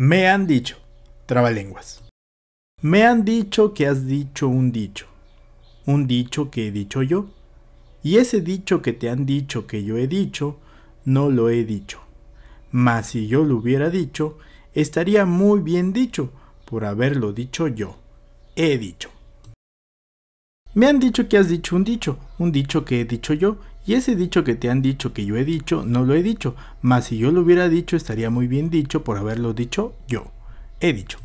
Me han dicho, trabalenguas. Me han dicho que has dicho un dicho, un dicho que he dicho yo, y ese dicho que te han dicho que yo he dicho, no lo he dicho. Mas si yo lo hubiera dicho, estaría muy bien dicho por haberlo dicho yo. He dicho. Me han dicho que has dicho un dicho, un dicho que he dicho yo, y ese dicho que te han dicho que yo he dicho, no lo he dicho, mas si yo lo hubiera dicho estaría muy bien dicho por haberlo dicho yo. He dicho.